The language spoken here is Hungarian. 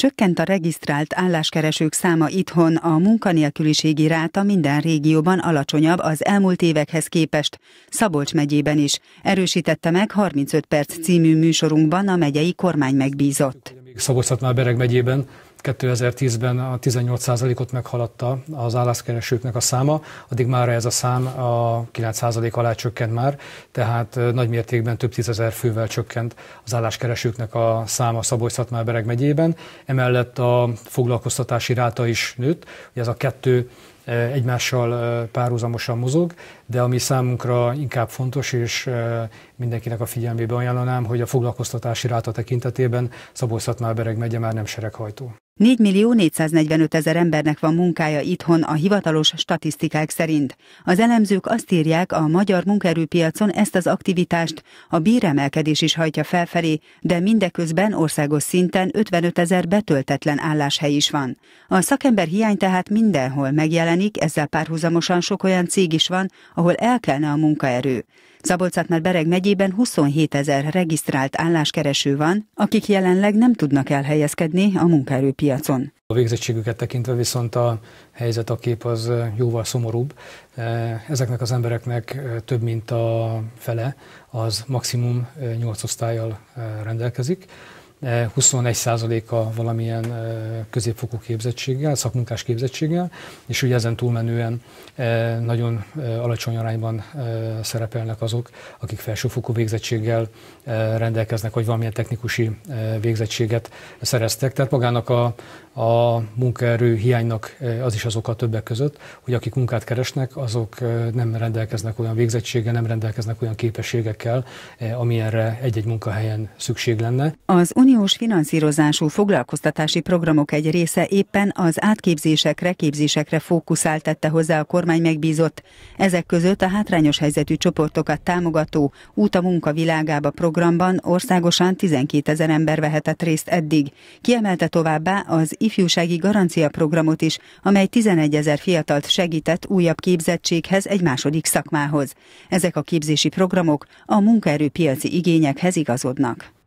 Csökkent a regisztrált álláskeresők száma itthon, a munkanélküliségi ráta minden régióban alacsonyabb az elmúlt évekhez képest, Szabolcs megyében is. Erősítette meg 35 perc című műsorunkban a megyei kormány megbízott. Szabolcs-Szatmár-Bereg megyében 2010-ben a 18%-ot meghaladta az álláskeresőknek a száma, addig már ez a szám a 9% alá csökkent már, tehát nagy mértékben több tízezer fővel csökkent az álláskeresőknek a száma szabolcs bereg megyében. Emellett a foglalkoztatási ráta is nőtt, hogy ez a kettő egymással párhuzamosan mozog, de ami számunkra inkább fontos, és mindenkinek a figyelmébe ajánlanám, hogy a foglalkoztatási ráta tekintetében szabolcs bereg megye már nem sereghajtó. 4 millió 445 ezer embernek van munkája itthon a hivatalos statisztikák szerint. Az elemzők azt írják, a magyar munkaerőpiacon ezt az aktivitást a bíremelkedés is hajtja felfelé, de mindeközben országos szinten 55 ezer betöltetlen álláshely is van. A szakember hiány tehát mindenhol megjelenik, ezzel párhuzamosan sok olyan cég is van, ahol el kellene a munkaerő. Szabolcsatnál Bereg megyében 27 ezer regisztrált álláskereső van, akik jelenleg nem tudnak elhelyezkedni a munkaerőpiacon. A végzettségüket tekintve viszont a helyzet, a kép az jóval szomorúbb. Ezeknek az embereknek több mint a fele az maximum 8 osztályjal rendelkezik. 21%-a eh, valamilyen eh, középfokú képzettséggel, szakmunkás képzettséggel, és ugye ezen túlmenően eh, nagyon alacsony arányban szerepelnek azok, akik felsőfokú végzettséggel rendelkeznek, vagy valamilyen technikusi végzettséget szereztek. Tehát magának a, a munkaerő hiánynak az is azokkal többek között, hogy akik munkát keresnek, azok nem rendelkeznek olyan végzettséggel, nem rendelkeznek olyan képességekkel, amilyenre egy-egy munkahelyen szükség lenne. Az uniós finanszírozású foglalkoztatási programok egy része éppen az átképzésekre, képzésekre fókuszált tette hozzá a kormány megbízott. Ezek között a hátrányos helyzetű csoportokat támogató Út a munka világába programban országosan 12 ezer ember vehetett részt eddig. Kiemelte továbbá az ifjúsági garancia programot is, amely 11 ezer fiatalt segített újabb képzettséghez egy második szakmához. Ezek a képzési programok a munkaerőpiaci igényekhez igazodnak.